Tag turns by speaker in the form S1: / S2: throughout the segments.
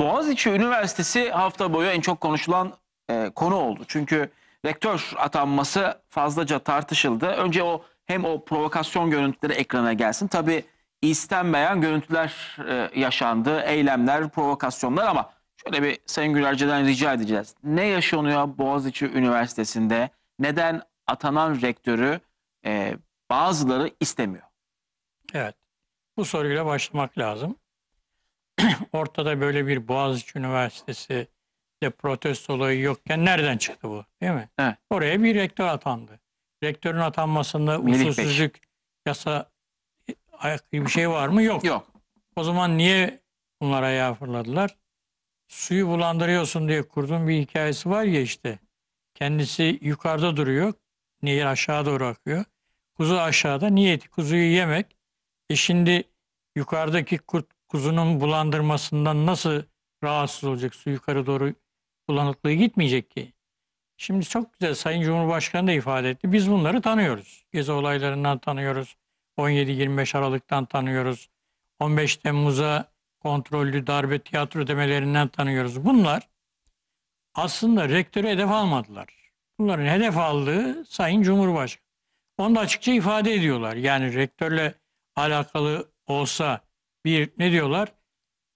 S1: Boğaziçi Üniversitesi hafta boyu en çok konuşulan e, konu oldu. Çünkü rektör atanması fazlaca tartışıldı. Önce o hem o provokasyon görüntüleri ekrana gelsin. Tabi istenmeyen görüntüler e, yaşandı. Eylemler, provokasyonlar ama şöyle bir Sayın Gülerce'den rica edeceğiz. Ne yaşanıyor Boğaziçi Üniversitesi'nde? Neden atanan rektörü e, bazıları istemiyor?
S2: Evet. Bu soruyla başlamak lazım. ortada böyle bir Boğaziçi Üniversitesi de protesto olayı yokken nereden çıktı bu değil mi? Evet. Oraya bir rektör atandı. Rektörün atanmasında usulsüzlük yasa e, ayaklı bir şey var mı? Yok. Yok. O zaman niye bunlara ayağa fırladılar? Suyu bulandırıyorsun diye kurduğum bir hikayesi var ya işte. Kendisi yukarıda duruyor. Nehir aşağı doğru akıyor. Kuzu aşağıda. Niyeti kuzuyu yemek. E şimdi yukarıdaki kurt kuzunun bulandırmasından nasıl rahatsız olacak? Su yukarı doğru bulanıklığı gitmeyecek ki. Şimdi çok güzel Sayın Cumhurbaşkanı da ifade etti. Biz bunları tanıyoruz. Gezi olaylarından tanıyoruz. 17-25 Aralık'tan tanıyoruz. 15 Temmuz'a kontrollü darbe tiyatro demelerinden tanıyoruz. Bunlar aslında rektörü hedef almadılar. Bunların hedef aldığı Sayın Cumhurbaşkanı. Onu da açıkça ifade ediyorlar. Yani rektörle alakalı olsa bir, ne diyorlar?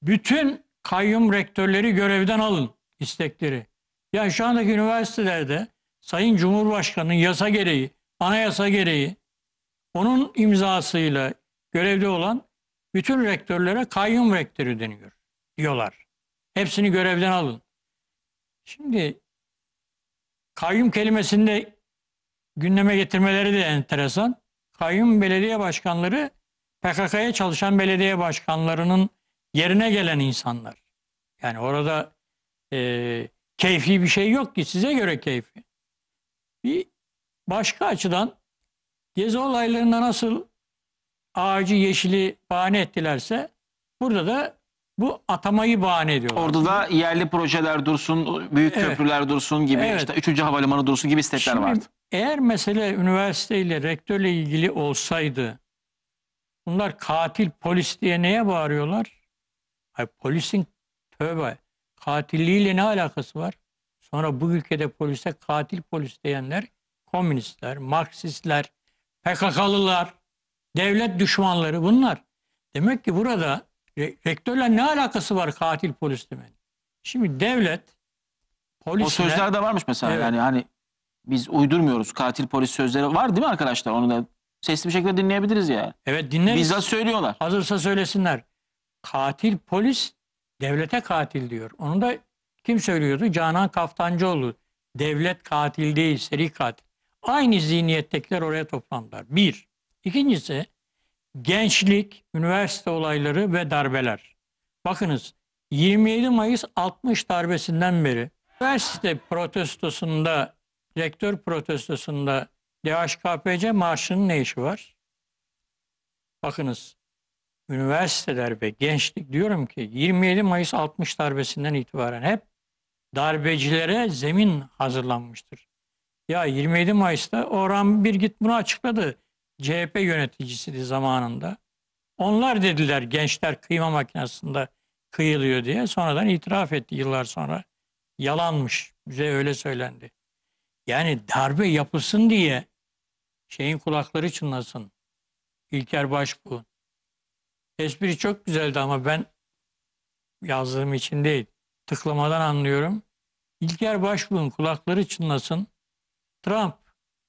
S2: Bütün kayyum rektörleri görevden alın istekleri. Yani şu andaki üniversitelerde Sayın Cumhurbaşkanı'nın yasa gereği, anayasa gereği onun imzasıyla görevde olan bütün rektörlere kayyum rektörü deniyor diyorlar. Hepsini görevden alın. Şimdi kayyum kelimesinde gündeme getirmeleri de enteresan. Kayyum belediye başkanları PKK'ya çalışan belediye başkanlarının yerine gelen insanlar. Yani orada e, keyfi bir şey yok ki size göre keyfi. Bir başka açıdan gezi olaylarında nasıl ağacı yeşili bahane ettilerse burada da bu atamayı bahane ediyorlar. Orada
S1: da yerli projeler dursun, büyük evet. köprüler dursun gibi, evet. işte üçüncü havalimanı dursun gibi
S2: istekler Şimdi, vardı. Eğer mesele üniversiteyle, rektörle ilgili olsaydı Bunlar katil polis diye neye bağırıyorlar? Hayır, polisin tövbe katilliğiyle ne alakası var? Sonra bu ülkede polise katil polis diyenler komünistler, Marksistler, PKK'lılar, devlet düşmanları bunlar. Demek ki burada re rektörle ne alakası var katil polis demenin? Şimdi devlet polis O sözler de varmış mesela evet. yani hani biz
S1: uydurmuyoruz katil polis sözleri var değil mi arkadaşlar? Onu da Sesli bir şekilde dinleyebiliriz yani.
S2: Evet dinleriz. Bizzat söylüyorlar. Hazırsa söylesinler. Katil polis devlete katil diyor. Onu da kim söylüyordu? Canan Kaftancıoğlu. Devlet katil değil, seri katil. Aynı zihniyettekiler oraya toplandılar. Bir. İkincisi gençlik, üniversite olayları ve darbeler. Bakınız 27 Mayıs 60 darbesinden beri üniversite protestosunda, rektör protestosunda DHKPC marşının ne işi var? Bakınız üniversiteler ve gençlik diyorum ki 27 Mayıs 60 darbesinden itibaren hep darbecilere zemin hazırlanmıştır. Ya 27 Mayıs'ta Orhan Birgit bunu açıkladı. CHP yöneticisiydi zamanında. Onlar dediler gençler kıyma makinesinde kıyılıyor diye. Sonradan itiraf etti yıllar sonra. Yalanmış. Bize öyle söylendi. Yani darbe yapılsın diye Şeyin kulakları çınlasın. İlker Başbuğ. Espri çok güzeldi ama ben yazdığım için değil. Tıklamadan anlıyorum. İlker Başbuğ'un kulakları çınlasın. Trump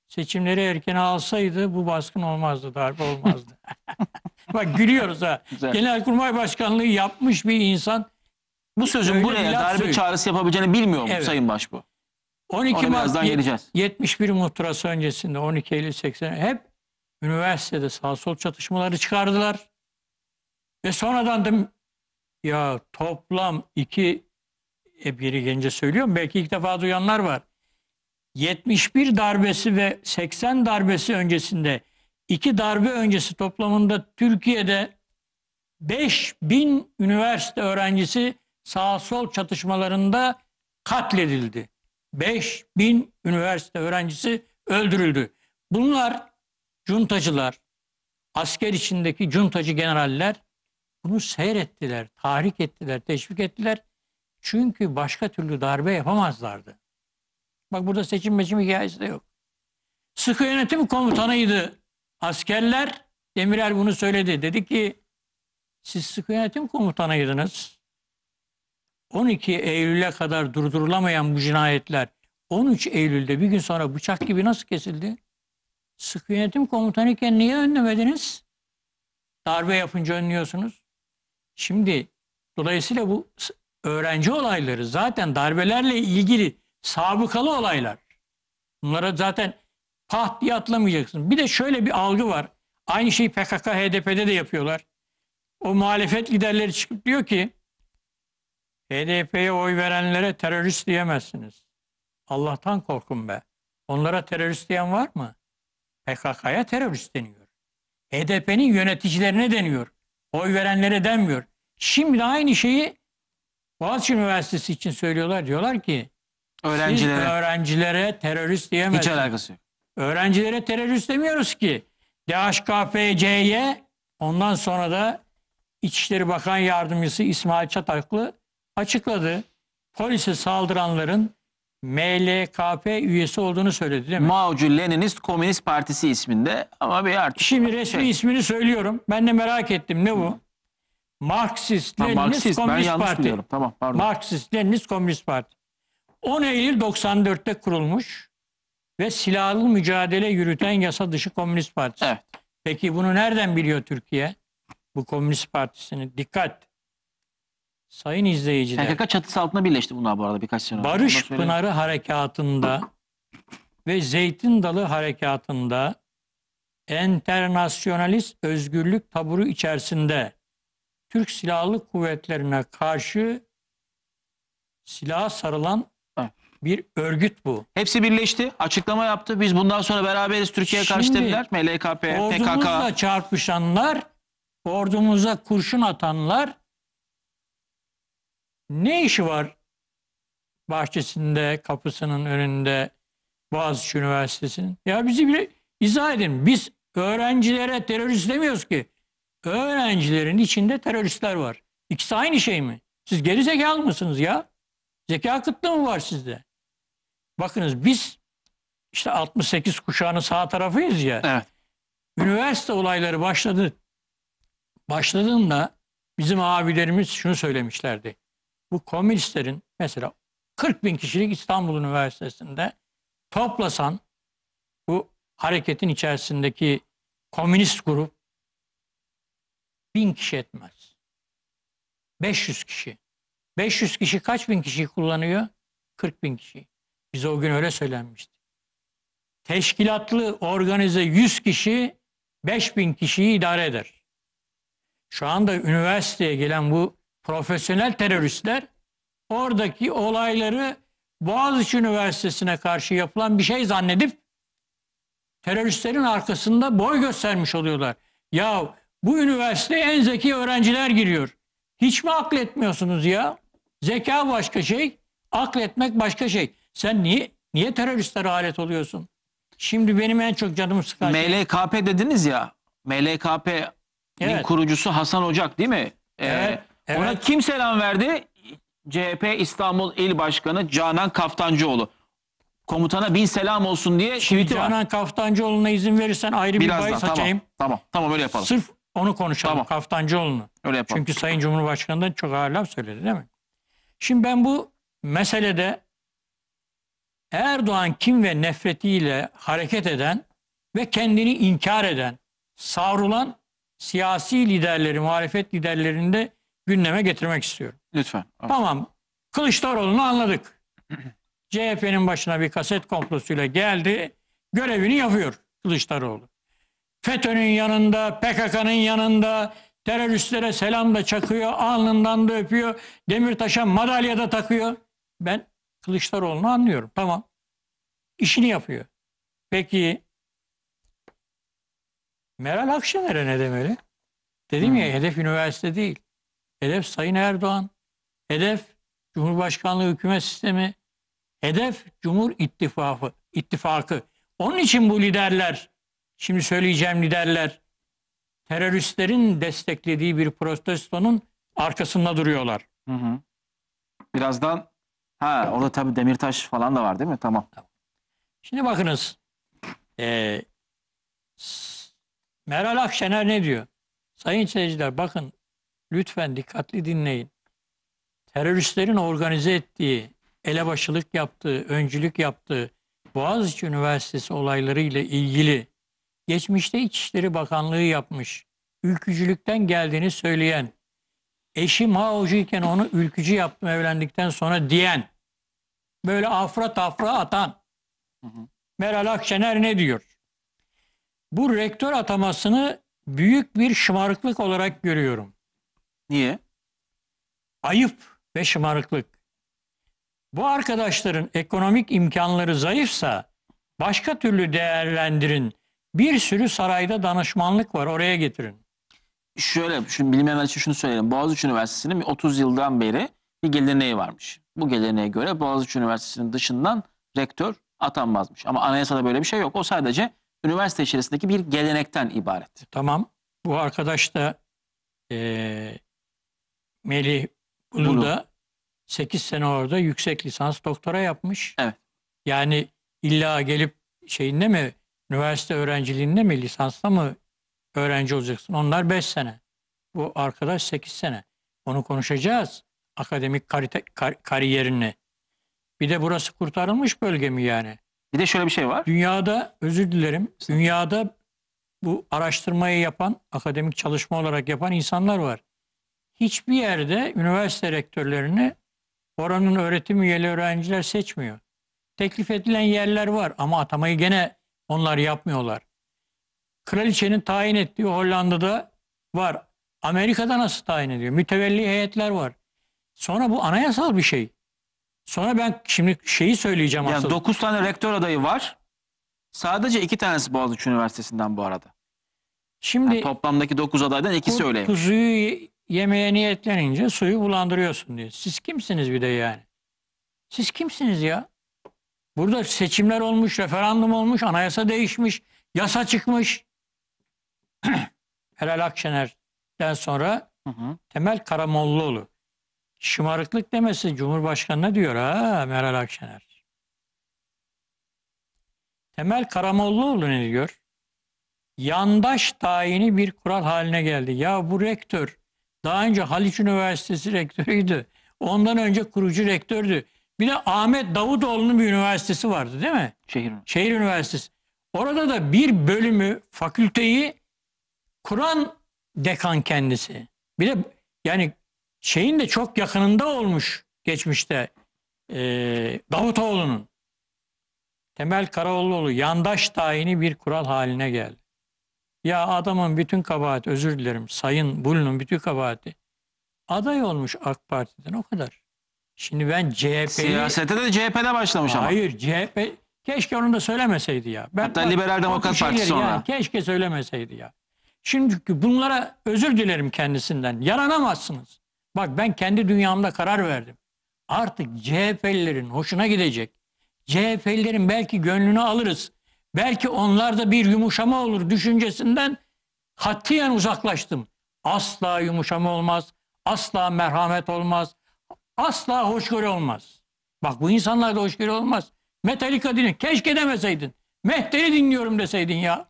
S2: seçimleri erken alsaydı bu baskın olmazdı, darbe olmazdı. Bak gülüyoruz ha. Güzel. Genelkurmay Başkanlığı yapmış bir insan bu sözün buraya darbe söylüyor. çağrısı yapabileceğini bilmiyor mu evet. Sayın Başbuğ? 12 Mart geleceğiz. 71 muhtırası öncesinde 12 Eylül 80 hep üniversitede sağ sol çatışmaları çıkardılar. Ve sonradan da ya toplam iki hep yeri gence söylüyorum belki ilk defa duyanlar var. 71 darbesi ve 80 darbesi öncesinde iki darbe öncesi toplamında Türkiye'de 5000 üniversite öğrencisi sağ sol çatışmalarında katledildi. 5 bin üniversite öğrencisi öldürüldü. Bunlar cuntacılar, asker içindeki cuntacı generaller bunu seyrettiler, tahrik ettiler, teşvik ettiler. Çünkü başka türlü darbe yapamazlardı. Bak burada seçim meçim hikayesi de yok. Sıkı yönetim komutanıydı askerler. Demirel bunu söyledi. Dedi ki siz sıkı yönetim komutanıydınız. 12 Eylül'e kadar durdurulamayan bu cinayetler 13 Eylül'de bir gün sonra bıçak gibi nasıl kesildi? Sıkı yönetim komutanıken niye önlemediniz? Darbe yapınca önlüyorsunuz. Şimdi dolayısıyla bu öğrenci olayları zaten darbelerle ilgili sabıkalı olaylar. Bunlara zaten paht diye atlamayacaksın. Bir de şöyle bir algı var. Aynı şeyi PKK, HDP'de de yapıyorlar. O muhalefet liderleri çıkıp diyor ki HDP'ye oy verenlere terörist diyemezsiniz. Allah'tan korkun be. Onlara terörist diyen var mı? PKK'ya terörist deniyor. HDP'nin yöneticilerine deniyor. Oy verenlere denmiyor. Şimdi aynı şeyi Boğaziçi Üniversitesi için söylüyorlar. Diyorlar ki öğrencilere, siz öğrencilere terörist diyemezsiniz. Hiç alakası yok. Öğrencilere terörist demiyoruz ki. DHKPC'ye ondan sonra da İçişleri Bakan Yardımcısı İsmail Çataklı açıkladı. Polise saldıranların MLKP üyesi olduğunu söyledi değil mi? Maocu Leninist Komünist Partisi isminde ama bir artık... Şimdi resmi şey... ismini söylüyorum. Ben de merak ettim ne bu? Marksist Leninist ha, Komünist ben Parti. Biliyorum. Tamam pardon. Marksist Leninist Komünist Parti. 10 Eylül 94'te kurulmuş ve silahlı mücadele yürüten yasa dışı Komünist Partisi. Evet. Peki bunu nereden biliyor Türkiye? Bu Komünist Partisi'ni dikkat. Sayın izleyiciler.
S1: PKK çatısı altında birleşti
S2: bunlar bu arada birkaç sene önce. Barış Pınarı Harekatı'nda ve Zeytin Dalı Harekatı'nda enternasyonalist özgürlük taburu içerisinde Türk Silahlı Kuvvetlerine karşı silaha sarılan bir örgüt bu. Hepsi birleşti. Açıklama
S1: yaptı. Biz bundan sonra beraberiz Türkiye'ye karşı dediler. MLKP, PKK. Ordumuzla
S2: çarpışanlar, ordumuza kurşun atanlar ne işi var bahçesinde, kapısının önünde Boğaziçi Üniversitesi'nin? Ya bizi bile izah edin. Biz öğrencilere terörist demiyoruz ki. Öğrencilerin içinde teröristler var. İkisi aynı şey mi? Siz geri zekalı mısınız ya? Zeka kıtlığı mı var sizde? Bakınız biz işte 68 kuşağının sağ tarafıyız ya. Evet. Üniversite olayları başladı. Başladığında bizim abilerimiz şunu söylemişlerdi bu komünistlerin mesela 40 bin kişilik İstanbul Üniversitesi'nde toplasan bu hareketin içerisindeki komünist grup bin kişi etmez. 500 kişi. 500 kişi kaç bin kişiyi kullanıyor? 40 bin kişi. Biz o gün öyle söylenmişti. Teşkilatlı organize 100 kişi 5 bin kişiyi idare eder. Şu anda üniversiteye gelen bu profesyonel teröristler oradaki olayları Boğaziçi Üniversitesi'ne karşı yapılan bir şey zannedip teröristlerin arkasında boy göstermiş oluyorlar. Ya bu üniversite en zeki öğrenciler giriyor. Hiç mi akletmiyorsunuz ya? Zeka başka şey, akletmek başka şey. Sen niye niye teröristlere alet oluyorsun? Şimdi benim en çok canımı sıkan şey- MLKP dediniz ya. MLKP'nin
S1: evet. kurucusu Hasan Ocak değil mi? Ee, evet. Evet. Ona kim selam verdi? CHP İstanbul İl Başkanı Canan Kaftancıoğlu. Komutana bin selam
S2: olsun diye tweet'i var. Canan Kaftancıoğlu'na izin verirsen ayrı bir Birazdan bahis açayım. tamam. Tamam. Tamam öyle yapalım. Sırf onu konuşalım Tamam. Kaftancıoğlu'nu. Öyle yapalım. Çünkü Sayın Cumhurbaşkanı da çok ağır laf söyledi değil mi? Şimdi ben bu meselede Erdoğan kim ve nefretiyle hareket eden ve kendini inkar eden, savrulan siyasi liderleri, muhalefet liderlerinde gündeme getirmek istiyorum. Lütfen. Tamam. Kılıçdaroğlu'nu anladık. CHP'nin başına bir kaset komplosuyla geldi. Görevini yapıyor Kılıçdaroğlu. FETÖ'nün yanında, PKK'nın yanında, teröristlere selam da çakıyor, alnından da öpüyor, Demirtaş'a madalya da takıyor. Ben Kılıçdaroğlu'nu anlıyorum. Tamam. İşini yapıyor. Peki Meral Akşener'e ne demeli? Dedim hmm. ya hedef üniversite değil hedef Sayın Erdoğan, hedef Cumhurbaşkanlığı hükümet sistemi, hedef Cumhur İttifakı. İttifakı. Onun için bu liderler, şimdi söyleyeceğim liderler, teröristlerin desteklediği bir protestonun arkasında duruyorlar. Hı hı. Birazdan, ha orada tabii Demirtaş falan da var değil mi? Tamam. Şimdi bakınız, e, Meral Akşener ne diyor? Sayın seyirciler bakın lütfen dikkatli dinleyin. Teröristlerin organize ettiği, elebaşılık yaptığı, öncülük yaptığı Boğaziçi Üniversitesi olayları ile ilgili geçmişte İçişleri Bakanlığı yapmış, ülkücülükten geldiğini söyleyen, eşi Mao'cu iken onu ülkücü yaptım evlendikten sonra diyen, böyle afra tafra atan Meral Akşener ne diyor? Bu rektör atamasını büyük bir şımarıklık olarak görüyorum. Niye? Ayıp ve şımarıklık. Bu arkadaşların ekonomik imkanları zayıfsa başka türlü değerlendirin. Bir sürü sarayda danışmanlık var oraya getirin.
S1: Şöyle, şimdi bilinmeyenler için şunu söyleyelim. Boğaziçi Üniversitesi'nin 30 yıldan beri bir geleneği varmış. Bu geleneğe göre Boğaziçi Üniversitesi'nin dışından rektör atanmazmış. Ama anayasada böyle bir şey yok. O sadece üniversite içerisindeki bir gelenekten ibaret.
S2: Tamam. Bu arkadaş da e, Melih bunu, bunu da 8 sene orada yüksek lisans doktora yapmış. Evet. Yani illa gelip şeyinde mi üniversite öğrenciliğinde mi lisansla mı öğrenci olacaksın? Onlar 5 sene. Bu arkadaş 8 sene. Onu konuşacağız. Akademik karite, kar, kariyerini. Bir de burası kurtarılmış bölge mi yani? Bir de şöyle bir şey var. Dünyada özür dilerim. Dünyada bu araştırmayı yapan, akademik çalışma olarak yapan insanlar var hiçbir yerde üniversite rektörlerini oranın öğretim üyeli öğrenciler seçmiyor. Teklif edilen yerler var ama atamayı gene onlar yapmıyorlar. Kraliçenin tayin ettiği Hollanda'da var. Amerika'da nasıl tayin ediyor? Mütevelli heyetler var. Sonra bu anayasal bir şey. Sonra ben şimdi şeyi söyleyeceğim yani asıl. 9 tane rektör adayı var.
S1: Sadece 2 tanesi Boğaziçi Üniversitesi'nden bu arada. Şimdi yani toplamdaki 9 adaydan ikisi öyleymiş
S2: yemeğe niyetlenince suyu bulandırıyorsun diyor. Siz kimsiniz bir de yani? Siz kimsiniz ya? Burada seçimler olmuş, referandum olmuş, anayasa değişmiş, yasa çıkmış. Helal Akşener'den sonra hı hı. Temel Karamollaoğlu. Şımarıklık demesi Cumhurbaşkanı'na diyor ha Meral Akşener. Temel Karamollaoğlu ne diyor? Yandaş tayini bir kural haline geldi. Ya bu rektör daha önce Haliç Üniversitesi rektörüydü. Ondan önce kurucu rektördü. Bir de Ahmet Davutoğlu'nun bir üniversitesi vardı değil mi? Şehir. Şehir Üniversitesi. Orada da bir bölümü, fakülteyi kuran dekan kendisi. Bir de yani şeyin de çok yakınında olmuş geçmişte e, Davutoğlu'nun. Temel Karaoğluoğlu yandaş tayini bir kural haline geldi. Ya adamın bütün kabahati özür dilerim Sayın Bulun'un bütün kabahati aday olmuş AK Parti'den o kadar. Şimdi ben CHP'yi... Siyasete de
S1: CHP'de başlamış Hayır, ama. Hayır
S2: CHP... Keşke onu da söylemeseydi ya. Ben Hatta Liberal Demokrat Partisi sonra. keşke söylemeseydi ya. Şimdi bunlara özür dilerim kendisinden. Yaranamazsınız. Bak ben kendi dünyamda karar verdim. Artık CHP'lilerin hoşuna gidecek. CHP'lilerin belki gönlünü alırız. Belki onlarda bir yumuşama olur düşüncesinden hatiyen uzaklaştım. Asla yumuşama olmaz, asla merhamet olmaz, asla hoşgörü olmaz. Bak bu insanlarda hoşgörü olmaz. Metallica dinle. Keşke demeseydin. Mehter'i dinliyorum deseydin ya.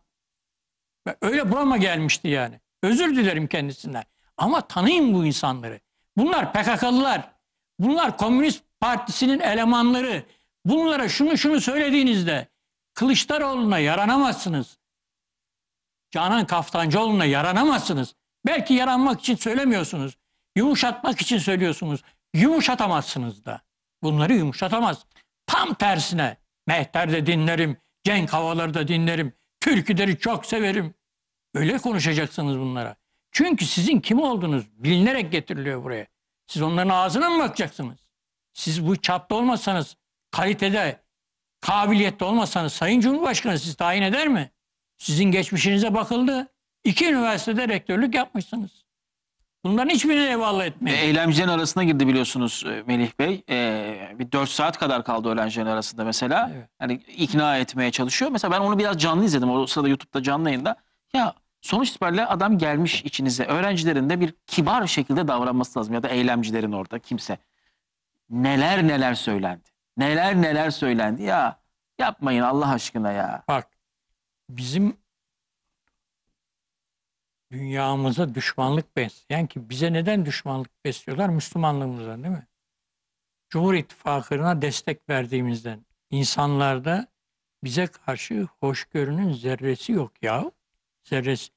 S2: Öyle burama gelmişti yani. Özür dilerim kendisinden. Ama tanıyın bu insanları. Bunlar PKK'lılar. Bunlar Komünist Partisi'nin elemanları. Bunlara şunu şunu söylediğinizde Kılıçdaroğlu'na yaranamazsınız. Canan Kaftancıoğlu'na yaranamazsınız. Belki yaranmak için söylemiyorsunuz. Yumuşatmak için söylüyorsunuz. Yumuşatamazsınız da. Bunları yumuşatamaz. Tam tersine mehter de dinlerim, cenk havaları da dinlerim, türküleri çok severim. Öyle konuşacaksınız bunlara. Çünkü sizin kim olduğunuz bilinerek getiriliyor buraya. Siz onların ağzına mı bakacaksınız? Siz bu çapta olmasanız kalitede kabiliyette olmasanız Sayın Cumhurbaşkanı siz tayin eder mi? Sizin geçmişinize bakıldı. İki üniversitede rektörlük yapmışsınız. Bunların hiçbirini eyvallah
S1: etmiyor. E, eylemcilerin arasına girdi biliyorsunuz e, Melih Bey. Ee, bir 4 saat kadar kaldı öğrencilerin arasında mesela. Evet. Yani ikna etmeye çalışıyor. Mesela ben onu biraz canlı izledim. O sırada YouTube'da canlı yayında. Ya sonuç itibariyle adam gelmiş içinize. Öğrencilerin de bir kibar şekilde davranması lazım. Ya da eylemcilerin orada kimse. Neler neler söylendi. Neler neler söylendi ya. Yapmayın Allah aşkına ya.
S2: Bak bizim dünyamıza düşmanlık besleyen ki bize neden düşmanlık besliyorlar? Müslümanlığımızdan değil mi? Cumhur İttifakı'na destek verdiğimizden insanlarda bize karşı hoşgörünün zerresi yok ya. Zerresi.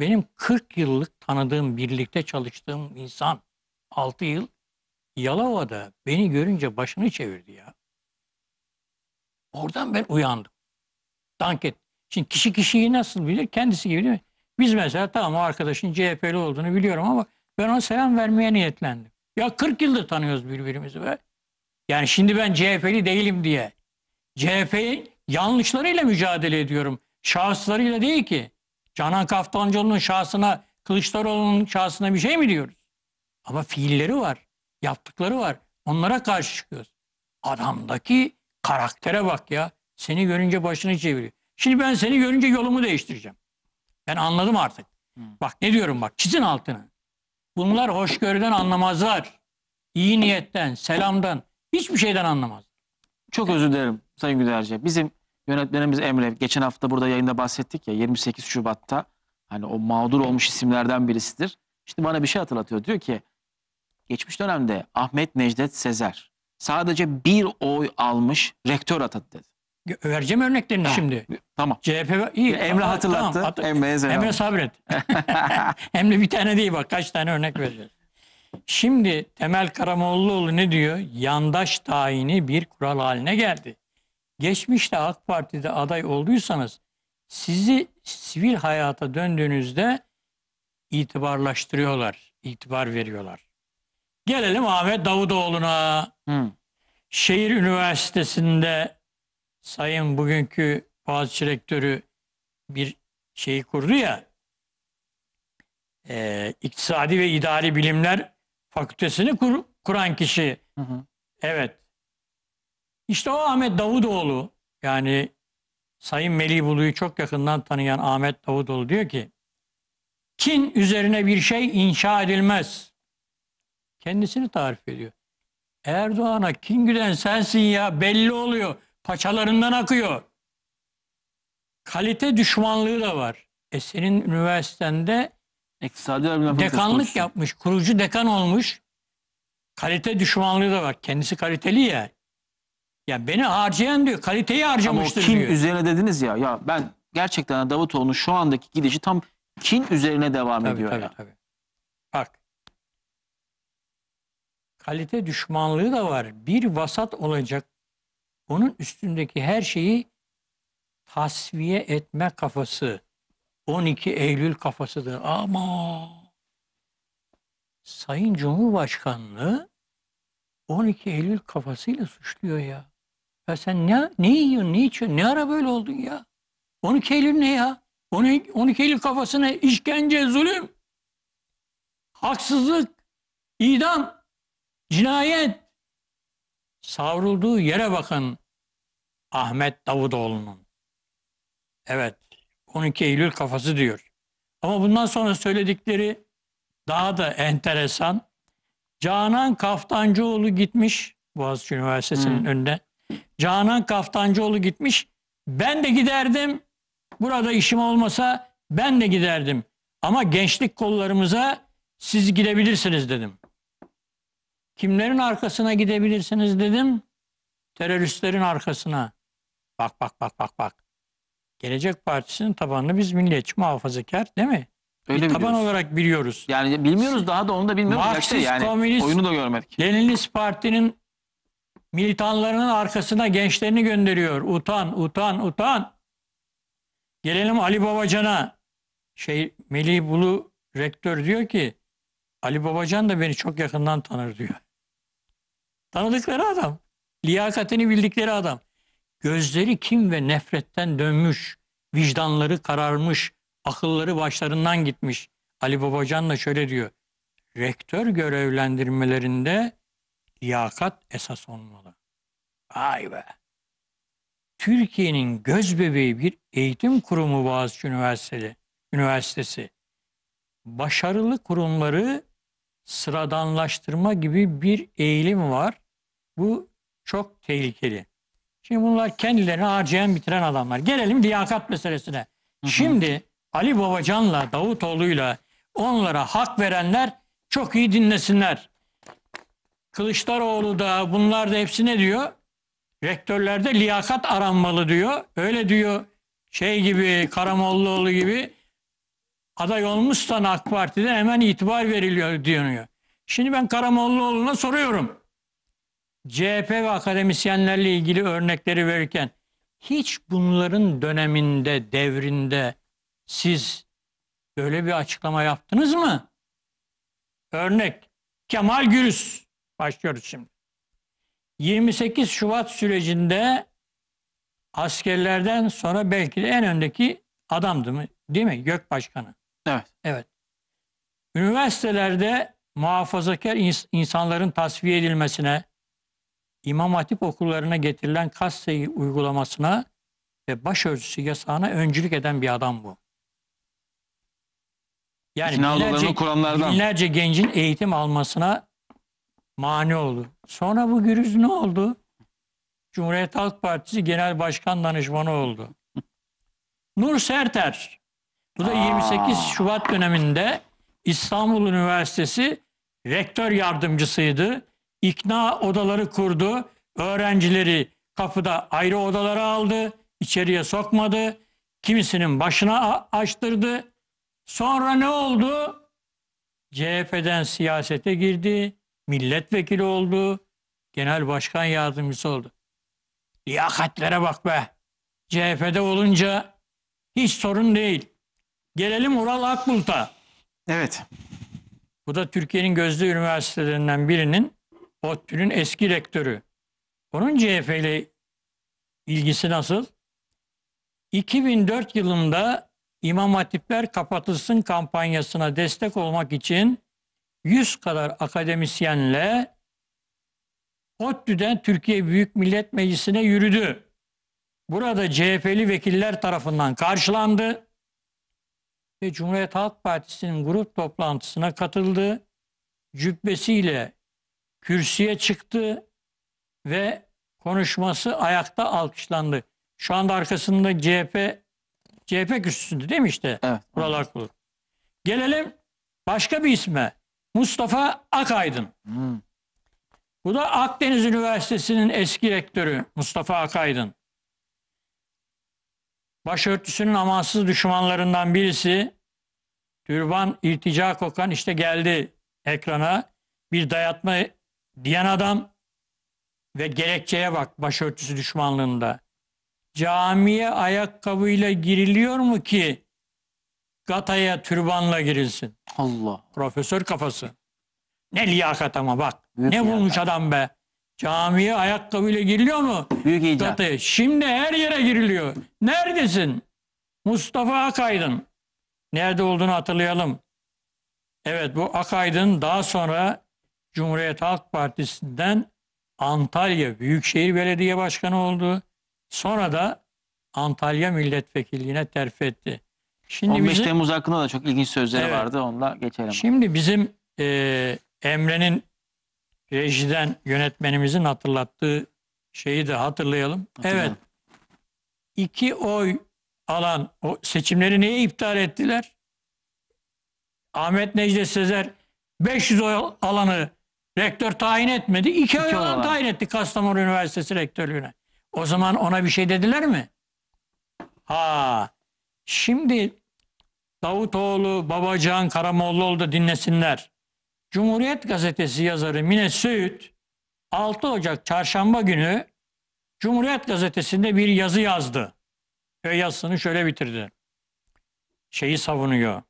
S2: Benim 40 yıllık tanıdığım, birlikte çalıştığım insan 6 yıl Yalova'da beni görünce başını çevirdi ya. Oradan ben uyandım. Dank et. Şimdi kişi kişiyi nasıl bilir? Kendisi gibi değil mi? Biz mesela tamam o arkadaşın CHP'li olduğunu biliyorum ama ben ona selam vermeye niyetlendim. Ya 40 yıldır tanıyoruz birbirimizi ve Yani şimdi ben CHP'li değilim diye. CHP'nin yanlışlarıyla mücadele ediyorum. Şahıslarıyla değil ki. Canan Kaftancıoğlu'nun şahsına, Kılıçdaroğlu'nun şahsına bir şey mi diyoruz? Ama fiilleri var, yaptıkları var. Onlara karşı çıkıyoruz. Adamdaki Karaktere bak ya. Seni görünce başını çeviriyor. Şimdi ben seni görünce yolumu değiştireceğim. Ben anladım artık. Hı. Hmm. Bak ne diyorum bak çizin altını. Bunlar hoşgörüden anlamazlar. İyi niyetten, selamdan, hiçbir şeyden anlamaz.
S1: Çok özür dilerim Sayın Güderce. Bizim yönetmenimiz Emre, geçen hafta burada yayında bahsettik ya 28 Şubat'ta hani o mağdur olmuş isimlerden birisidir. Şimdi bana bir şey hatırlatıyor. Diyor ki geçmiş dönemde Ahmet Necdet Sezer, sadece bir oy almış rektör atadı dedi.
S2: Vereceğim örneklerini tamam. şimdi. Tamam. CHP iyi. Emre hatırlattı. Tamam. At Emre sabret. Emre bir tane değil bak kaç tane örnek vereceğiz. Şimdi Temel Karamollaoğlu ne diyor? Yandaş tayini bir kural haline geldi. Geçmişte AK Parti'de aday olduysanız sizi sivil hayata döndüğünüzde itibarlaştırıyorlar, itibar veriyorlar. Gelelim Ahmet Davutoğlu'na. Hı. Şehir Üniversitesi'nde sayın bugünkü Boğaziçi Rektörü bir şeyi kurdu ya. E, İktisadi ve İdari Bilimler Fakültesini kur, kuran kişi. Hı hı. Evet. İşte o Ahmet Davutoğlu yani Sayın Melih Bulu'yu çok yakından tanıyan Ahmet Davutoğlu diyor ki kin üzerine bir şey inşa edilmez. Kendisini tarif ediyor. Erdoğan'a kin güden sensin ya belli oluyor. Paçalarından akıyor. Kalite düşmanlığı da var. E senin üniversitende dekanlık yapmış, kurucu dekan olmuş. Kalite düşmanlığı da var. Kendisi kaliteli ya. Ya beni harcayan diyor, kaliteyi harcamıştır Kim o kin üzerine
S1: dediniz ya. Ya ben gerçekten Davutoğlu'nun şu andaki gidişi tam kin üzerine devam tabii, ediyor tabii, ya.
S2: Tabii. Bak kalite düşmanlığı da var. Bir vasat olacak. Onun üstündeki her şeyi tasfiye etme kafası. 12 Eylül kafasıdır. Ama Sayın Cumhurbaşkanlığı 12 Eylül kafasıyla suçluyor ya. Ya sen ne, ne yiyorsun, ne içiyorsun, ne ara böyle oldun ya? 12 Eylül ne ya? 12, 12 Eylül kafasına işkence, zulüm, haksızlık, idam. Cinayet. Savrulduğu yere bakın Ahmet Davutoğlu'nun. Evet 12 Eylül kafası diyor. Ama bundan sonra söyledikleri daha da enteresan. Canan Kaftancıoğlu gitmiş Boğaziçi Üniversitesi'nin hmm. önüne. Canan Kaftancıoğlu gitmiş. Ben de giderdim. Burada işim olmasa ben de giderdim. Ama gençlik kollarımıza siz gidebilirsiniz dedim. Kimlerin arkasına gidebilirsiniz dedim. Teröristlerin arkasına. Bak bak bak bak bak. Gelecek Partisi'nin tabanını biz milliyetçi muhafazakar değil mi? Öyle biz taban olarak biliyoruz. Yani bilmiyoruz daha da onu da bilmiyoruz. Marksist, yani, komünist, oyunu da görmedik. Leninist Parti'nin militanlarının arkasına gençlerini gönderiyor. Utan, utan, utan. Gelelim Ali Babacan'a. Şey Melih Bulu rektör diyor ki Ali Babacan da beni çok yakından tanır diyor. Tanıdıkları adam. Liyakatini bildikleri adam. Gözleri kim ve nefretten dönmüş. Vicdanları kararmış. Akılları başlarından gitmiş. Ali Babacan da şöyle diyor. Rektör görevlendirmelerinde liyakat esas olmalı. Vay be. Türkiye'nin göz bebeği bir eğitim kurumu Boğaziçi Üniversitesi. Üniversitesi. Başarılı kurumları sıradanlaştırma gibi bir eğilim var. Bu çok tehlikeli. Şimdi bunlar kendilerini harcayan bitiren adamlar. Gelelim liyakat meselesine. Hı hı. Şimdi Ali Babacan'la Davutoğlu'yla onlara hak verenler çok iyi dinlesinler. Kılıçdaroğlu da bunlar da hepsi ne diyor? Rektörlerde liyakat aranmalı diyor. Öyle diyor şey gibi Karamollaoğlu gibi aday olmuşsan AK Parti'de hemen itibar veriliyor diyor. Şimdi ben Karamollaoğlu'na soruyorum. CHP ve akademisyenlerle ilgili örnekleri verirken hiç bunların döneminde, devrinde siz böyle bir açıklama yaptınız mı? Örnek Kemal Gürüz başlıyoruz şimdi. 28 Şubat sürecinde askerlerden sonra belki de en öndeki adamdı mı? Değil mi? Gök Başkanı. Evet. Evet. Üniversitelerde muhafazakar ins insanların tasfiye edilmesine, İmam Hatip okullarına getirilen kasteyi uygulamasına ve başörtüsü yasağına öncülük eden bir adam bu. Yani binlerce, binlerce gencin eğitim almasına mani oldu. Sonra bu gürüz ne oldu? Cumhuriyet Halk Partisi Genel Başkan Danışmanı oldu. Nur Serter.
S1: Bu da Aa. 28
S2: Şubat döneminde İstanbul Üniversitesi rektör yardımcısıydı ikna odaları kurdu. Öğrencileri kapıda ayrı odalara aldı, içeriye sokmadı. Kimisinin başına açtırdı. Sonra ne oldu? CHP'den siyasete girdi, milletvekili oldu, genel başkan yardımcısı oldu. Liyakatlere bak be. CHP'de olunca hiç sorun değil. Gelelim Ural Akbulut'a. Evet. Bu da Türkiye'nin gözde üniversitelerinden birinin ODTÜ'nün eski rektörü. Onun CHP ile ilgisi nasıl? 2004 yılında İmam Hatipler kapatılsın kampanyasına destek olmak için 100 kadar akademisyenle ODTÜ'den Türkiye Büyük Millet Meclisi'ne yürüdü. Burada CHP'li vekiller tarafından karşılandı ve Cumhuriyet Halk Partisi'nin grup toplantısına katıldı. Cübbesiyle kürsüye çıktı ve konuşması ayakta alkışlandı. Şu anda arkasında CHP CHP kürsüsünde değil mi işte? Evet. Buralar kurulu. Gelelim başka bir isme. Mustafa Akaydın. Hmm. Bu da Akdeniz Üniversitesi'nin eski rektörü Mustafa Akaydın. Başörtüsünün amansız düşmanlarından birisi türban irtica kokan işte geldi ekrana bir dayatma diyen adam ve gerekçeye bak başörtüsü düşmanlığında. Camiye ayakkabıyla giriliyor mu ki Gata'ya türbanla girilsin? Allah. Profesör kafası. Ne liyakat ama bak. Büyük ne liyakat. bulmuş adam be. Camiye ayakkabıyla giriliyor mu? Büyük icat. Gata'ya. Şimdi her yere giriliyor. Neredesin? Mustafa Akaydın. Nerede olduğunu hatırlayalım. Evet bu Akaydın daha sonra Cumhuriyet Halk Partisi'nden Antalya Büyükşehir Belediye Başkanı oldu. Sonra da Antalya Milletvekilliğine terfi etti. Şimdi 15 bizim, Temmuz hakkında da çok ilginç sözleri evet, vardı. Onunla geçelim. Şimdi bizim e, Emre'nin rejiden yönetmenimizin hatırlattığı şeyi de hatırlayalım. Hatırlayalım. Evet. İki oy alan o seçimleri niye iptal ettiler? Ahmet Necdet Sezer 500 oy alanı Rektör tayin etmedi. İki, İki ay olan tayin etti Kastamonu Üniversitesi rektörlüğüne. O zaman ona bir şey dediler mi? Ha. Şimdi Davutoğlu, Babacan, Karamollaoğlu da dinlesinler. Cumhuriyet Gazetesi yazarı Mine Söğüt 6 Ocak çarşamba günü Cumhuriyet Gazetesi'nde bir yazı yazdı. Ve yazısını şöyle bitirdi. Şeyi savunuyor.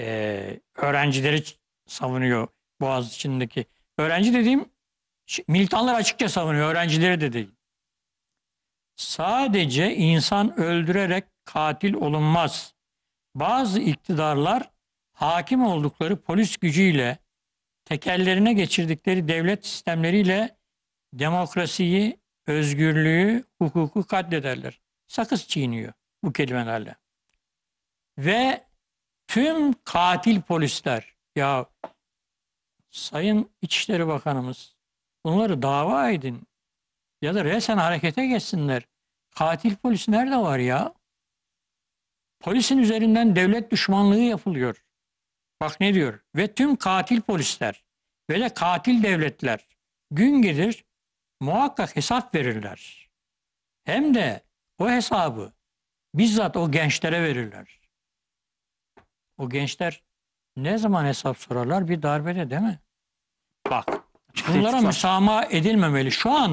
S2: Ee, öğrencileri savunuyor Boğaz içindeki Öğrenci dediğim militanlar açıkça savunuyor. Öğrencileri de değil. Sadece insan öldürerek katil olunmaz. Bazı iktidarlar hakim oldukları polis gücüyle tekellerine geçirdikleri devlet sistemleriyle demokrasiyi, özgürlüğü, hukuku katlederler. Sakız çiğniyor bu kelimelerle. Ve tüm katil polisler ya Sayın İçişleri Bakanımız bunları dava edin ya da resen harekete geçsinler. Katil polis nerede var ya? Polisin üzerinden devlet düşmanlığı yapılıyor. Bak ne diyor? Ve tüm katil polisler ve de katil devletler gün gelir muhakkak hesap verirler. Hem de o hesabı bizzat o gençlere verirler. O gençler ne zaman hesap sorarlar? Bir darbede değil mi? Bak. Bunlara çıktılar. müsamaha edilmemeli. Şu an